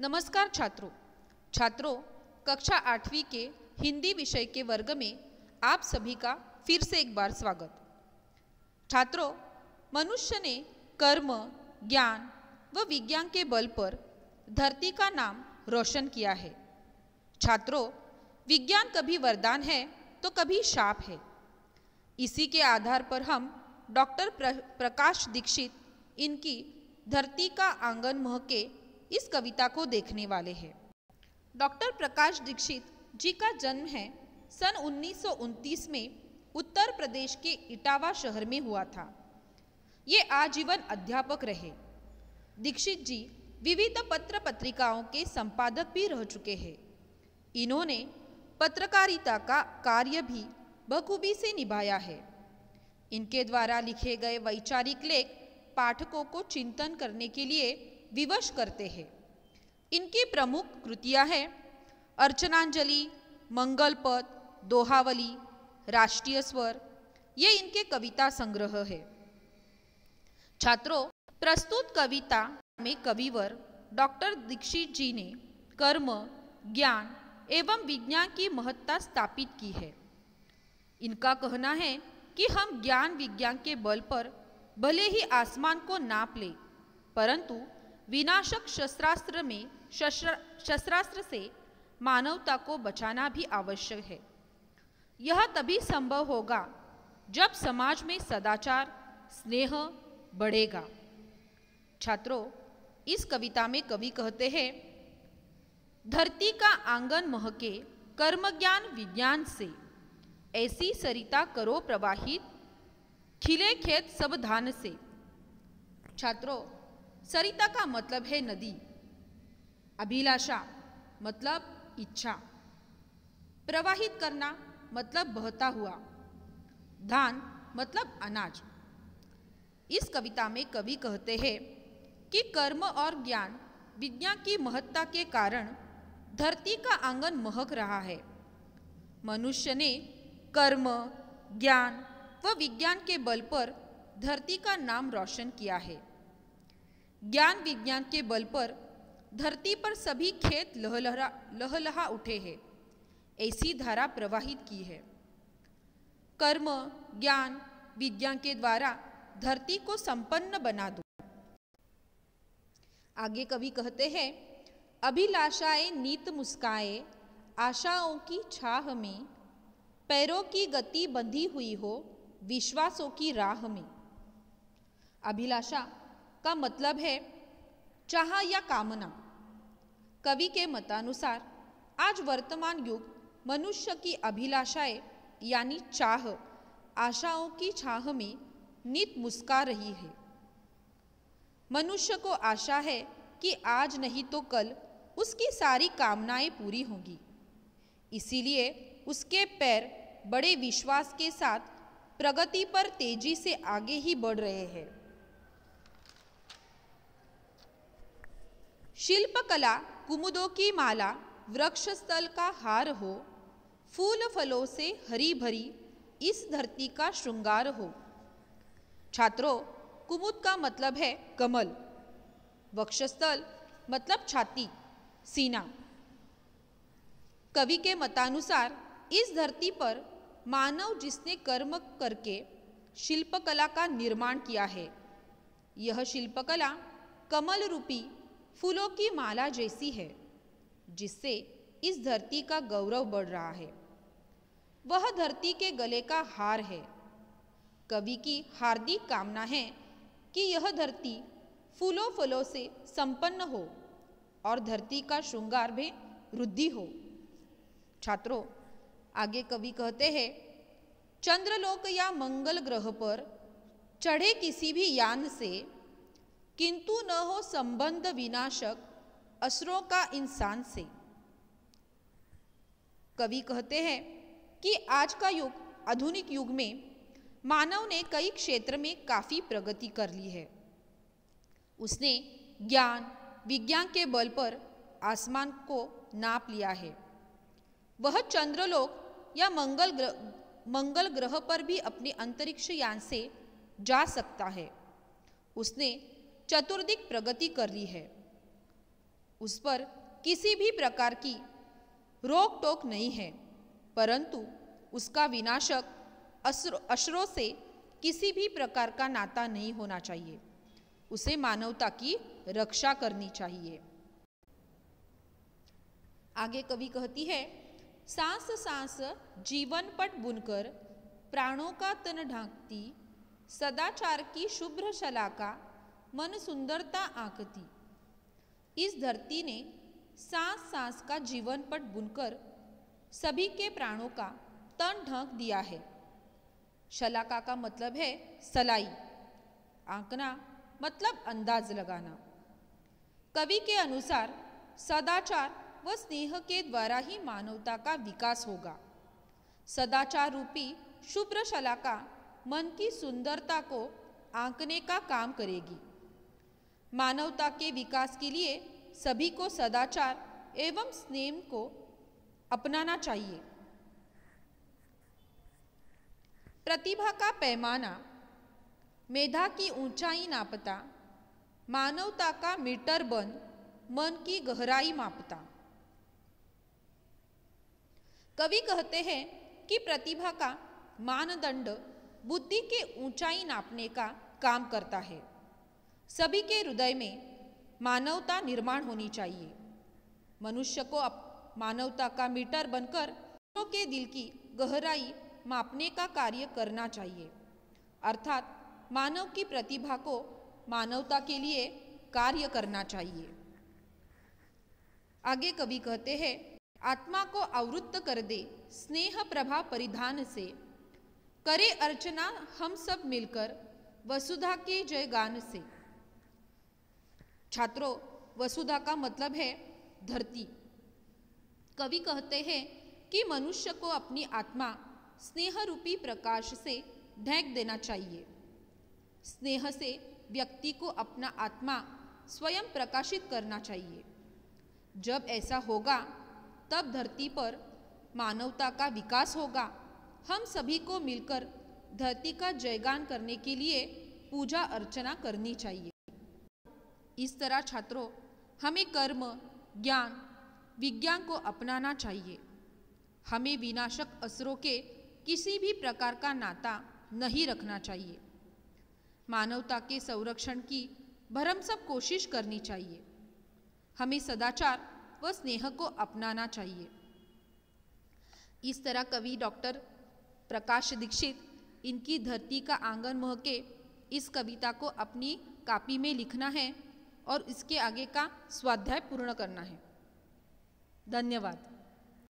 नमस्कार छात्रों छात्रों कक्षा आठवीं के हिंदी विषय के वर्ग में आप सभी का फिर से एक बार स्वागत छात्रों मनुष्य ने कर्म ज्ञान व विज्ञान के बल पर धरती का नाम रोशन किया है छात्रों विज्ञान कभी वरदान है तो कभी शाप है इसी के आधार पर हम डॉक्टर प्रकाश दीक्षित इनकी धरती का आंगन के इस कविता को देखने वाले हैं डॉक्टर प्रकाश दीक्षित जी का जन्म है सन उन्नीस में उत्तर प्रदेश के इटावा शहर में हुआ था ये आजीवन अध्यापक रहे दीक्षित जी विविध पत्र पत्रिकाओं के संपादक भी रह चुके हैं इन्होंने पत्रकारिता का कार्य भी बखूबी से निभाया है इनके द्वारा लिखे गए वैचारिक लेख पाठकों को चिंतन करने के लिए विवश करते हैं इनकी प्रमुख कृतियां हैं अर्चनांजलि मंगल पद दोहावली राष्ट्रीय स्वर ये इनके कविता संग्रह है छात्रों प्रस्तुत कविता में कविवर डॉक्टर दीक्षित जी ने कर्म ज्ञान एवं विज्ञान की महत्ता स्थापित की है इनका कहना है कि हम ज्ञान विज्ञान के बल पर भले ही आसमान को नाप लें परंतु विनाशक शस्त्रास्त्र में शस्त्रास्त्र से मानवता को बचाना भी आवश्यक है यह तभी संभव होगा जब समाज में सदाचार स्नेह बढ़ेगा छात्रों इस कविता में कवि कहते हैं धरती का आंगन महके कर्मज्ञान विज्ञान से ऐसी सरिता करो प्रवाहित खिले खेत सब धान से छात्रों सरिता का मतलब है नदी अभिलाषा मतलब इच्छा प्रवाहित करना मतलब बहता हुआ धान मतलब अनाज इस कविता में कवि कहते हैं कि कर्म और ज्ञान विज्ञान की महत्ता के कारण धरती का आंगन महक रहा है मनुष्य ने कर्म ज्ञान व विज्ञान के बल पर धरती का नाम रोशन किया है ज्ञान विज्ञान के बल पर धरती पर सभी खेत लहलहा लहलहा उठे हैं ऐसी धारा प्रवाहित की है कर्म ज्ञान विज्ञान के द्वारा धरती को संपन्न बना दो आगे कवि कहते हैं अभिलाषाएं नीत मुस्काए आशाओं की छाह में पैरों की गति बंधी हुई हो विश्वासों की राह में अभिलाषा का मतलब है चाह या कामना कवि के मतानुसार आज वर्तमान युग मनुष्य की अभिलाषाएं यानी चाह आशाओं की चाह में नित मुस्का रही है मनुष्य को आशा है कि आज नहीं तो कल उसकी सारी कामनाएं पूरी होंगी इसीलिए उसके पैर बड़े विश्वास के साथ प्रगति पर तेजी से आगे ही बढ़ रहे हैं शिल्पकला कुमुदों की माला वृक्ष स्थल का हार हो फूल फलों से हरी भरी इस धरती का श्रृंगार हो छात्रों कुमुद का मतलब है कमल वक्षस्थल मतलब छाती सीना कवि के मतानुसार इस धरती पर मानव जिसने कर्म करके शिल्पकला का निर्माण किया है यह शिल्पकला कमल रूपी फूलों की माला जैसी है जिससे इस धरती का गौरव बढ़ रहा है वह धरती के गले का हार है कवि की हार्दिक कामना है कि यह धरती फूलों फलों से संपन्न हो और धरती का श्रृंगार भी वृद्धि हो छात्रों आगे कवि कहते हैं चंद्रलोक या मंगल ग्रह पर चढ़े किसी भी यान से किंतु न हो संबंध विनाशक असरों का इंसान से कवि कहते हैं कि आज का युग आधुनिक युग में मानव ने कई क्षेत्र में काफ़ी प्रगति कर ली है उसने ज्ञान विज्ञान के बल पर आसमान को नाप लिया है वह चंद्रलोक या मंगल ग्रह मंगल ग्रह पर भी अपने अंतरिक्ष यान से जा सकता है उसने चतुर्दिक प्रगति कर रही है उस पर किसी भी प्रकार की रोक टोक नहीं है परंतु उसका विनाशक अश्रो, अश्रो से किसी भी प्रकार का नाता नहीं होना चाहिए उसे मानवता की रक्षा करनी चाहिए आगे कवि कहती है सांस सांस जीवन पट बुनकर प्राणों का तन ढांकती सदाचार की शुभ्र शलाका मन सुंदरता आंकती इस धरती ने सांस सांस का जीवन पट बुनकर सभी के प्राणों का तन ढंक दिया है शलाका का मतलब है सलाई आंकना मतलब अंदाज लगाना कवि के अनुसार सदाचार व स्नेह के द्वारा ही मानवता का विकास होगा सदाचार रूपी शुभ्र शलाका मन की सुंदरता को आंकने का काम करेगी मानवता के विकास के लिए सभी को सदाचार एवं स्नेम को अपनाना चाहिए प्रतिभा का पैमाना मेधा की ऊंचाई नापता मानवता का मीटर बन मन की गहराई मापता कवि कहते हैं कि प्रतिभा का मानदंड बुद्धि के ऊंचाई नापने का काम करता है सभी के हृदय में मानवता निर्माण होनी चाहिए मनुष्य को अप, मानवता का मीटर बनकर के दिल की गहराई मापने का कार्य करना चाहिए अर्थात मानव की प्रतिभा को मानवता के लिए कार्य करना चाहिए आगे कवि कहते हैं आत्मा को आवृत्त कर दे स्नेह प्रभा परिधान से करे अर्चना हम सब मिलकर वसुधा के जयगान से छात्रों वसुधा का मतलब है धरती कवि कहते हैं कि मनुष्य को अपनी आत्मा स्नेह रूपी प्रकाश से ढेंक देना चाहिए स्नेह से व्यक्ति को अपना आत्मा स्वयं प्रकाशित करना चाहिए जब ऐसा होगा तब धरती पर मानवता का विकास होगा हम सभी को मिलकर धरती का जयगान करने के लिए पूजा अर्चना करनी चाहिए इस तरह छात्रों हमें कर्म ज्ञान विज्ञान को अपनाना चाहिए हमें विनाशक असरों के किसी भी प्रकार का नाता नहीं रखना चाहिए मानवता के संरक्षण की सब कोशिश करनी चाहिए हमें सदाचार व स्नेह को अपनाना चाहिए इस तरह कवि डॉक्टर प्रकाश दीक्षित इनकी धरती का आंगन मोह के इस कविता को अपनी कापी में लिखना है और इसके आगे का स्वाध्याय पूर्ण करना है धन्यवाद